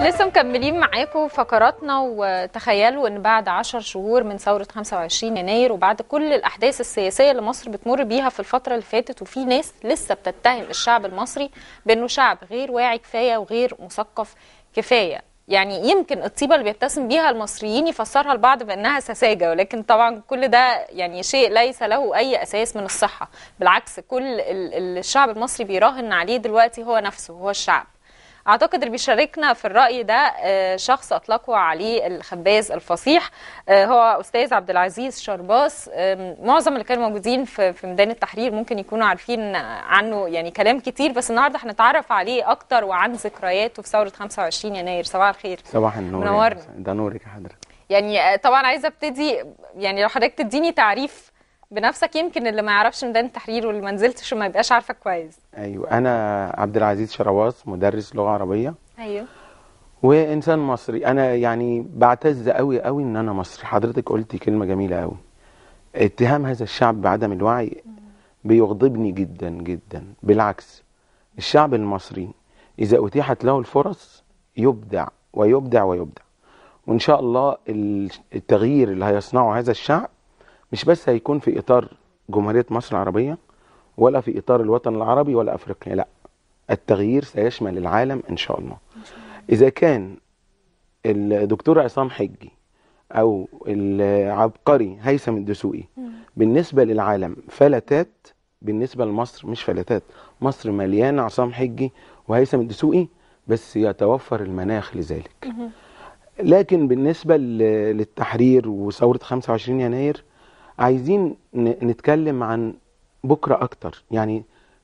لسه مكملين معاكم فقراتنا وتخيلوا ان بعد 10 شهور من ثوره 25 يناير وبعد كل الاحداث السياسيه اللي مصر بتمر بيها في الفتره اللي فاتت وفي ناس لسه بتتهم الشعب المصري بانه شعب غير واعي كفايه وغير مثقف كفايه يعني يمكن الطيبه اللي بيبتسم بيها المصريين يفسرها البعض بانها سذاجه ولكن طبعا كل ده يعني شيء ليس له اي اساس من الصحه بالعكس كل الشعب المصري بيراهن عليه دلوقتي هو نفسه هو الشعب اعتقد اللي بيشاركنا في الراي ده آه، شخص اطلقوا عليه الخباز الفصيح آه، هو استاذ عبد العزيز شرباس معظم اللي كانوا موجودين في ميدان التحرير ممكن يكونوا عارفين عنه يعني كلام كتير بس النهارده هنتعرف عليه اكتر وعن ذكرياته في ثوره 25 يناير صباح الخير صباح النور منورنا ده نورك يا حضرتك يعني آه، طبعا عايزه ابتدي يعني لو حضرتك تديني تعريف بنفسك يمكن اللي ما يعرفش ميدان التحرير واللي ما نزلتش وما يبقاش عارفك كويس ايوه انا عبد العزيز شرواس مدرس لغه عربيه ايوه وانسان مصري انا يعني بعتز قوي قوي ان انا مصري حضرتك قلتي كلمه جميله قوي اتهام هذا الشعب بعدم الوعي بيغضبني جدا جدا بالعكس الشعب المصري اذا اتيحت له الفرص يبدع ويبدع ويبدع وان شاء الله التغيير اللي هيصنعه هذا الشعب مش بس هيكون في اطار جمهوريه مصر العربيه ولا في اطار الوطن العربي ولا افريقيا لا التغيير سيشمل العالم ان شاء الله اذا كان الدكتور عصام حجي او العبقري هيثم الدسوقي بالنسبه للعالم فلتات بالنسبه لمصر مش فلتات مصر مليانه عصام حجي وهيثم الدسوقي بس يتوفر المناخ لذلك لكن بالنسبه للتحرير وثوره 25 يناير عايزين نتكلم عن بكرة أكتر يعني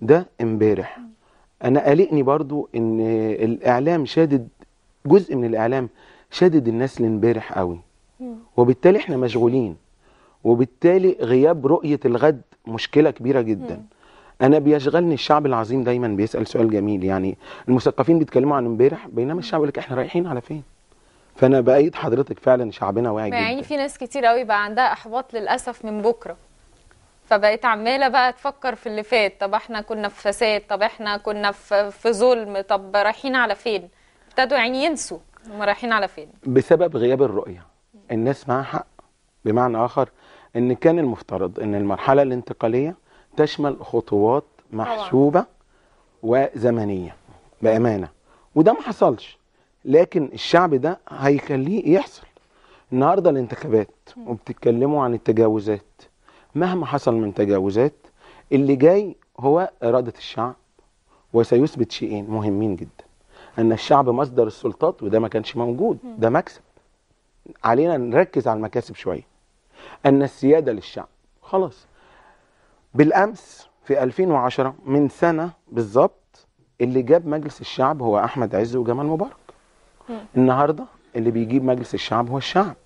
ده امبارح أنا قلقني برضو إن الإعلام شادد جزء من الإعلام شادد الناس لامبارح قوي وبالتالي إحنا مشغولين وبالتالي غياب رؤية الغد مشكلة كبيرة جدا أنا بيشغلني الشعب العظيم دايما بيسأل سؤال جميل يعني المثقفين بيتكلموا عن امبارح بينما الشعب يقول لك إحنا رايحين على فين فانا بايد حضرتك فعلا شعبنا واعي جدا يعني في ناس كتير قوي بقى عندها احباط للاسف من بكره فبقيت عماله بقى تفكر في اللي فات طب احنا كنا في فساد طب احنا كنا في في ظلم طب رايحين على فين ابتدوا يعني ينسوا هم رايحين على فين بسبب غياب الرؤيه الناس معاها حق بمعنى اخر ان كان المفترض ان المرحله الانتقاليه تشمل خطوات محسوبه وزمنيه بامانه وده ما حصلش لكن الشعب ده هيخليه يحصل النهارده الانتخابات وبتتكلموا عن التجاوزات مهما حصل من تجاوزات اللي جاي هو اراده الشعب وسيثبت شيئين مهمين جدا ان الشعب مصدر السلطات وده ما كانش موجود ده مكسب علينا نركز على المكاسب شويه ان السياده للشعب خلاص بالامس في 2010 من سنه بالظبط اللي جاب مجلس الشعب هو احمد عز وجمال مبارك النهارده اللي بيجيب مجلس الشعب هو الشعب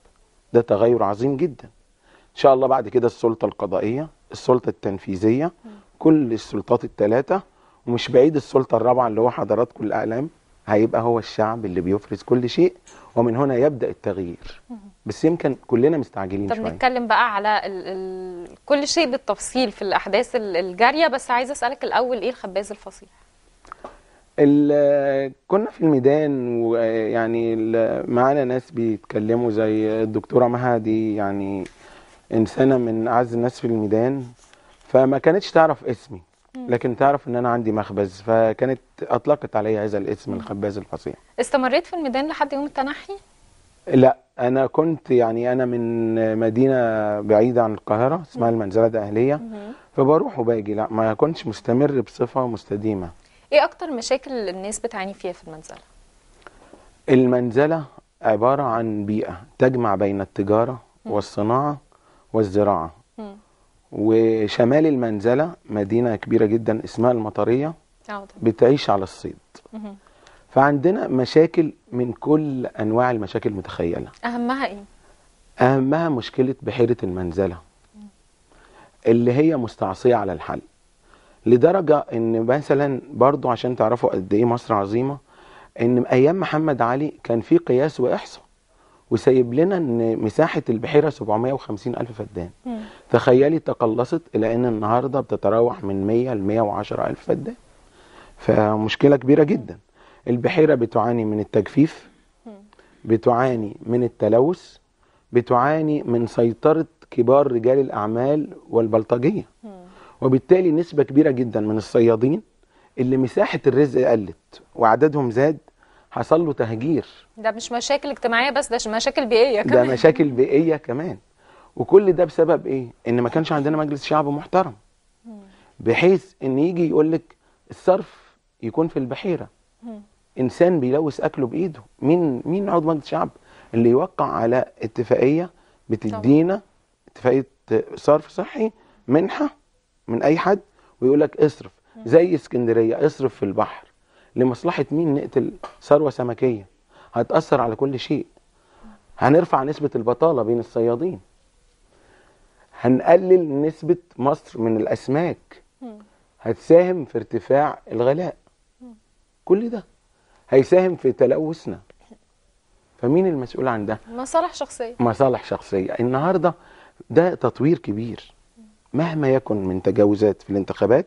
ده تغير عظيم جدا ان شاء الله بعد كده السلطه القضائيه السلطه التنفيذيه كل السلطات الثلاثه ومش بعيد السلطه الرابعه اللي هو حضراتكم الاعلام هيبقى هو الشعب اللي بيفرز كل شيء ومن هنا يبدا التغيير بس يمكن كلنا مستعجلين طب شويه طب نتكلم بقى على الـ الـ كل شيء بالتفصيل في الاحداث الجاريه بس عايز اسالك الاول ايه الخباز الفصيح كنا في الميدان ويعني معانا ناس بيتكلموا زي الدكتوره مها دي يعني انسانه من اعز الناس في الميدان فما كانتش تعرف اسمي لكن تعرف ان انا عندي مخبز فكانت اطلقت علي هذا الاسم الخباز الفصيح استمريت في الميدان لحد يوم التنحي لا انا كنت يعني انا من مدينه بعيده عن القاهره اسمها المنزله الاهليه فبروح وباجي لا ما كنتش مستمر بصفه مستديمه ايه اكتر مشاكل الناس بتعاني فيها في المنزله المنزله عباره عن بيئه تجمع بين التجاره والصناعه والزراعه وشمال المنزله مدينه كبيره جدا اسمها المطريه اه، بتعيش على الصيد فعندنا مشاكل من كل انواع المشاكل المتخيله اهمها ايه اهمها مشكله بحيره المنزله اللي هي مستعصيه على الحل لدرجه ان مثلا برضو عشان تعرفوا قد ايه مصر عظيمه ان ايام محمد علي كان في قياس واحصاء وسايب لنا ان مساحه البحيره 750 الف فدان تخيلي تقلصت الى ان النهارده بتتراوح من 100 ل 110 الف فدان فمشكله كبيره جدا البحيره بتعاني من التجفيف بتعاني من التلوث بتعاني من سيطره كبار رجال الاعمال والبلطجيه وبالتالي نسبة كبيرة جدا من الصيادين اللي مساحة الرزق قلت وعددهم زاد حصل له تهجير ده مش مشاكل اجتماعية بس ده مشاكل بيئية كمان ده مشاكل بيئية كمان وكل ده بسبب ايه؟ ان ما كانش عندنا مجلس شعب محترم بحيث ان يجي يقول لك الصرف يكون في البحيرة انسان بيلوث اكله بايده مين مين عضو مجلس شعب اللي يوقع على اتفاقية بتدينا اتفاقية صرف صحي منحة من اي حد ويقول لك اصرف زي اسكندريه اصرف في البحر لمصلحه مين نقتل ثروه سمكيه هتاثر على كل شيء هنرفع نسبه البطاله بين الصيادين هنقلل نسبه مصر من الاسماك هتساهم في ارتفاع الغلاء كل ده هيساهم في تلوثنا فمين المسؤول عن ده مصالح شخصيه مصالح شخصيه النهارده ده تطوير كبير مهما يكن من تجاوزات في الانتخابات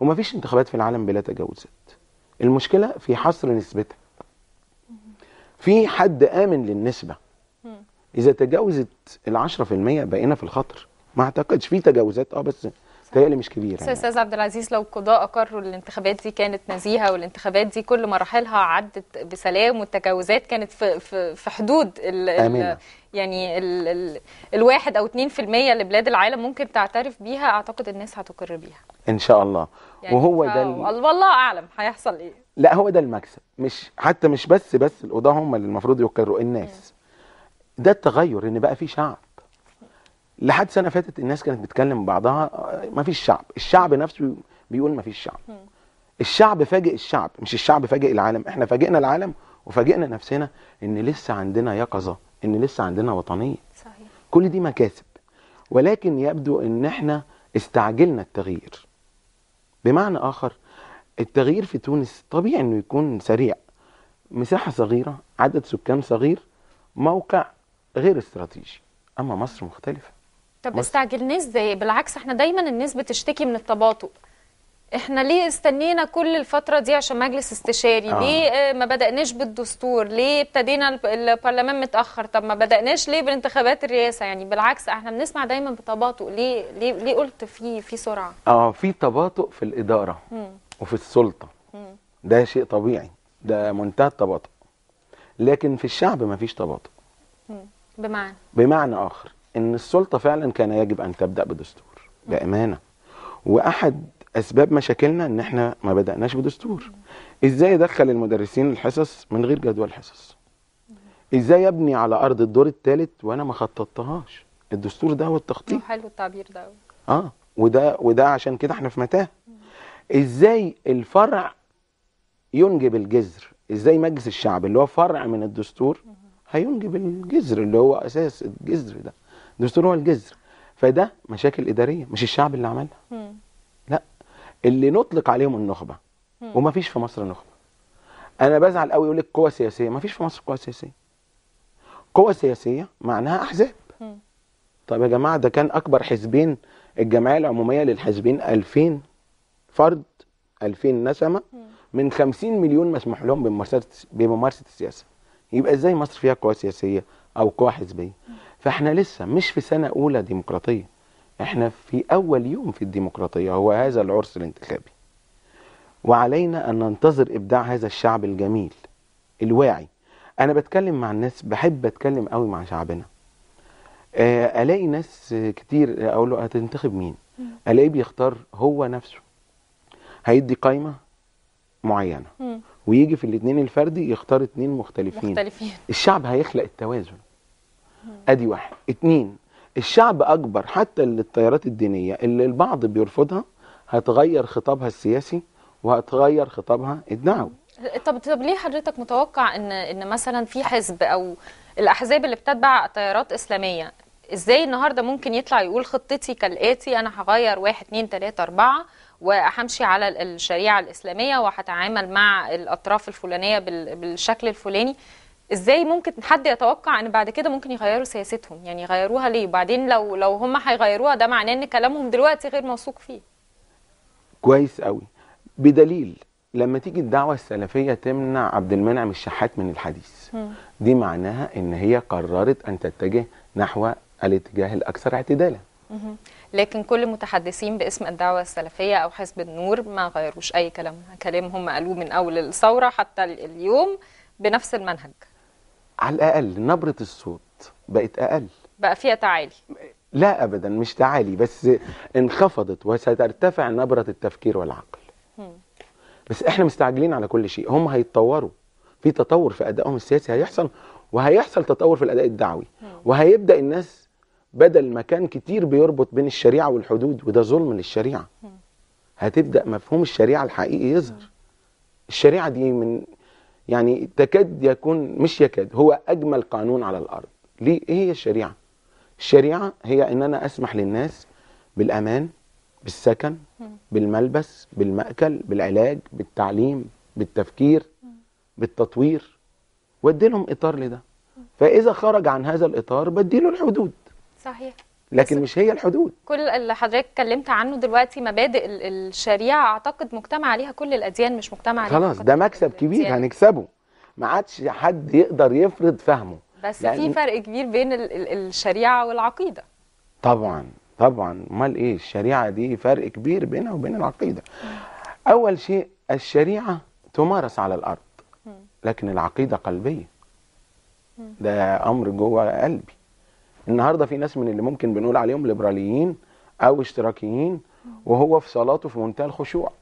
وما فيش انتخابات في العالم بلا تجاوزات المشكلة في حصر نسبتها في حد آمن للنسبة إذا تجاوزت العشرة في المية بقينا في الخطر ما أعتقدش في تجاوزات أه بس تهيألي مش كبير يعني. استاذ عبد العزيز لو القضاء اقروا الانتخابات دي كانت نزيهه والانتخابات دي كل مراحلها عدت بسلام والتجاوزات كانت في في, في حدود ال يعني ال ال الواحد او 2% اللي بلاد العالم ممكن تعترف بيها اعتقد الناس هتقر بيها ان شاء الله يعني وهو ده والله اعلم هيحصل ايه لا هو ده المكسب مش حتى مش بس بس القضاه هم اللي المفروض يقروا الناس م. ده التغير ان بقى في شعب لحد سنه فاتت الناس كانت بتكلم بعضها ما فيش شعب الشعب نفسه بيقول ما فيش شعب الشعب فاجئ الشعب مش الشعب فاجئ العالم احنا فاجئنا العالم وفاجئنا نفسنا ان لسه عندنا يقظه ان لسه عندنا وطنيه صحيح. كل دي مكاسب ولكن يبدو ان احنا استعجلنا التغيير بمعنى اخر التغيير في تونس طبيعي انه يكون سريع مساحه صغيره عدد سكان صغير موقع غير استراتيجي اما مصر مختلفه طب استعجلناه ازاي بالعكس احنا دايما الناس بتشتكي من التباطؤ احنا ليه استنينا كل الفتره دي عشان مجلس استشاري آه. ليه آه، ما بدأناش بالدستور ليه ابتدينا البرلمان متأخر طب ما بدأناش ليه بانتخابات الرئاسه يعني بالعكس احنا بنسمع دايما بتباطؤ ليه ليه ليه قلت في في سرعه اه في تباطؤ في الإدارة م. وفي السلطه م. ده شيء طبيعي ده منتهى التباطؤ لكن في الشعب ما فيش تباطؤ بمعنى بمعنى اخر ان السلطه فعلا كان يجب ان تبدا بدستور بامانه واحد اسباب مشاكلنا ان احنا ما بداناش بدستور ازاي ادخل المدرسين الحصص من غير جدول حصص ازاي ابني على ارض الدور الثالث وانا ما خططتهاش الدستور ده هو التخطيط حلو التعبير ده اه وده وده عشان كده احنا في متاهه ازاي الفرع ينجب الجذر ازاي مجلس الشعب اللي هو فرع من الدستور هينجب الجذر اللي هو اساس الجذر ده دستور هو الجذر فده مشاكل اداريه مش الشعب اللي عملها مم. لا اللي نطلق عليهم النخبه مم. وما فيش في مصر نخبه انا بزعل قوي يقول لك قوى سياسيه ما فيش في مصر قوى سياسيه قوى سياسيه معناها احزاب مم. طب يا جماعه ده كان اكبر حزبين الجمعيه العموميه للحزبين 2000 فرد 2000 نسمه من 50 مليون مسموح لهم بممارسه بممارسه السياسه يبقى ازاي مصر فيها قوى سياسيه او قوى حزبيه فاحنا لسه مش في سنة أولى ديمقراطية احنا في أول يوم في الديمقراطية هو هذا العرس الانتخابي وعلينا أن ننتظر إبداع هذا الشعب الجميل الواعي أنا بتكلم مع الناس بحب أتكلم قوي مع شعبنا آه، ألاقي ناس كتير أقول له هتنتخب مين ألاقيه بيختار هو نفسه هيدي قايمة معينة ويجي في الاثنين الفردي يختار اثنين مختلفين. مختلفين الشعب هيخلق التوازن ادي واحد اتنين الشعب اكبر حتى للتيارات الدينيه اللي البعض بيرفضها هتغير خطابها السياسي وهتغير خطابها الدعوي طب طب ليه حضرتك متوقع ان ان مثلا في حزب او الاحزاب اللي بتتبع تيارات اسلاميه ازاي النهارده ممكن يطلع يقول خطتي كالاتي انا هغير واحد اتنين تلاته اربعه وهمشي على الشريعه الاسلاميه وهتعامل مع الاطراف الفلانيه بالشكل الفلاني ازاي ممكن حد يتوقع ان بعد كده ممكن يغيروا سياستهم يعني يغيروها ليه وبعدين لو لو هم هيغيروها ده معناه ان كلامهم دلوقتي غير موثوق فيه كويس قوي بدليل لما تيجي الدعوه السلفيه تمنع عبد المنعم الشحات من الحديث م. دي معناها ان هي قررت ان تتجه نحو الاتجاه الاكثر اعتدالا لكن كل المتحدثين باسم الدعوه السلفيه او حزب النور ما غيروش اي كلام كلام هم قالوه من اول الثوره حتى اليوم بنفس المنهج على الاقل نبره الصوت بقت اقل بقى فيها تعالي لا ابدا مش تعالي بس انخفضت وسترتفع نبره التفكير والعقل بس احنا مستعجلين على كل شيء هم هيتطوروا في تطور في ادائهم السياسي هيحصل وهيحصل تطور في الاداء الدعوي وهيبدا الناس بدل ما كان كتير بيربط بين الشريعه والحدود وده ظلم للشريعه هتبدا مفهوم الشريعه الحقيقي يظهر الشريعه دي من يعني تكاد يكون مش يكاد هو أجمل قانون على الأرض ليه إيه هي الشريعة الشريعة هي إن أنا أسمح للناس بالأمان بالسكن بالملبس بالمأكل بالعلاج بالتعليم بالتفكير بالتطوير وادي لهم إطار لده فإذا خرج عن هذا الإطار بدي له الحدود صحيح لكن مش هي الحدود كل اللي حضرتك اتكلمت عنه دلوقتي مبادئ الشريعه اعتقد مجتمع عليها كل الاديان مش مجتمع عليها خلاص ده مكسب كبير الأديان. هنكسبه ما عادش حد يقدر يفرض فهمه بس في فرق كبير بين الشريعه والعقيده طبعا طبعا امال ايه الشريعه دي فرق كبير بينها وبين العقيده اول شيء الشريعه تمارس على الارض لكن العقيده قلبيه ده امر جوه قلبي النهارده في ناس من اللي ممكن بنقول عليهم ليبراليين او اشتراكيين وهو في صلاته في منتهى الخشوع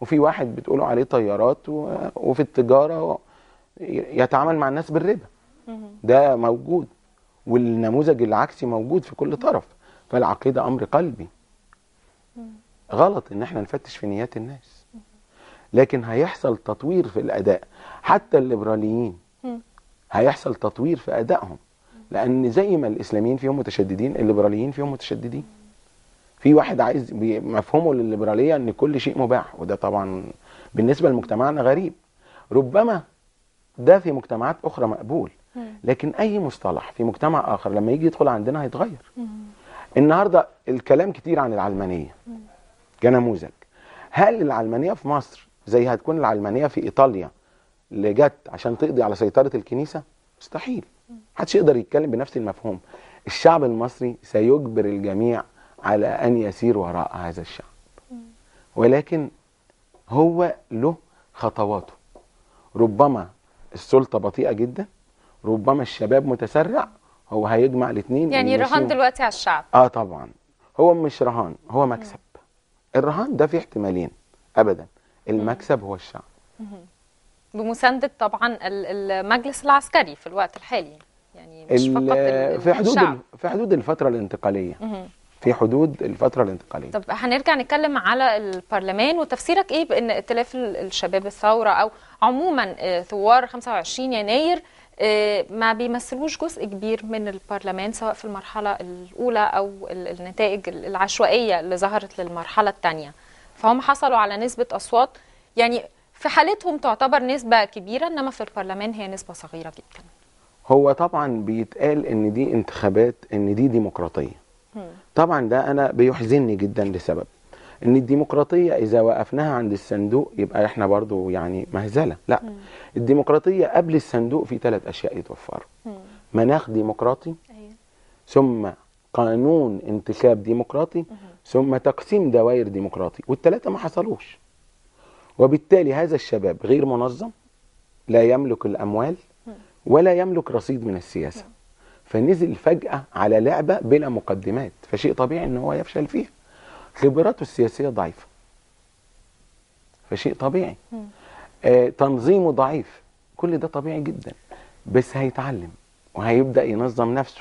وفي واحد بتقولوا عليه طيارات وفي التجاره يتعامل مع الناس بالربا ده موجود والنموذج العكسي موجود في كل طرف فالعقيده امر قلبي غلط ان احنا نفتش في نيات الناس لكن هيحصل تطوير في الاداء حتى الليبراليين هيحصل تطوير في ادائهم لان زي ما الاسلاميين فيهم متشددين الليبراليين فيهم متشددين في واحد عايز مفهومه للليبراليه ان كل شيء مباح وده طبعا بالنسبه لمجتمعنا غريب ربما ده في مجتمعات اخرى مقبول لكن اي مصطلح في مجتمع اخر لما يجي يدخل عندنا هيتغير النهارده الكلام كتير عن العلمانيه كنموذج هل العلمانيه في مصر زي هتكون العلمانيه في ايطاليا اللي جت عشان تقضي على سيطره الكنيسه مستحيل محدش يقدر يتكلم بنفس المفهوم الشعب المصري سيجبر الجميع على أن يسير وراء هذا الشعب ولكن هو له خطواته ربما السلطة بطيئة جدا ربما الشباب متسرع هو هيجمع الاثنين يعني رهان دلوقتي على الشعب اه طبعا هو مش رهان هو مكسب الرهان ده فيه احتمالين ابدا المكسب هو الشعب بمساندة طبعا المجلس العسكري في الوقت الحالي يعني مش فقط في حدود الشعب. في حدود الفترة الانتقالية في حدود الفترة الانتقالية طب هنرجع نتكلم على البرلمان وتفسيرك ايه بان ائتلاف الشباب الثورة او عموما آه، ثوار 25 يناير آه، ما بيمثلوش جزء كبير من البرلمان سواء في المرحلة الأولى أو النتائج العشوائية اللي ظهرت للمرحلة الثانية فهم حصلوا على نسبة أصوات يعني في حالتهم تعتبر نسبة كبيرة إنما في البرلمان هي نسبة صغيرة جدا هو طبعا بيتقال إن دي انتخابات إن دي ديمقراطية م. طبعا ده أنا بيحزنني جدا لسبب ان الديمقراطيه اذا وقفناها عند الصندوق يبقى احنا برضو يعني مهزله لا م. الديمقراطيه قبل الصندوق في ثلاث اشياء يتوفروا مناخ ديمقراطي أيوة. ثم قانون انتخاب ديمقراطي ثم تقسيم دوائر ديمقراطي والثلاثه ما حصلوش وبالتالي هذا الشباب غير منظم لا يملك الأموال ولا يملك رصيد من السياسة فنزل فجأة على لعبة بلا مقدمات فشيء طبيعي ان هو يفشل فيها خبراته السياسية ضعيفة فشيء طبيعي آه تنظيمه ضعيف كل ده طبيعي جدا بس هيتعلم وهيبدأ ينظم نفسه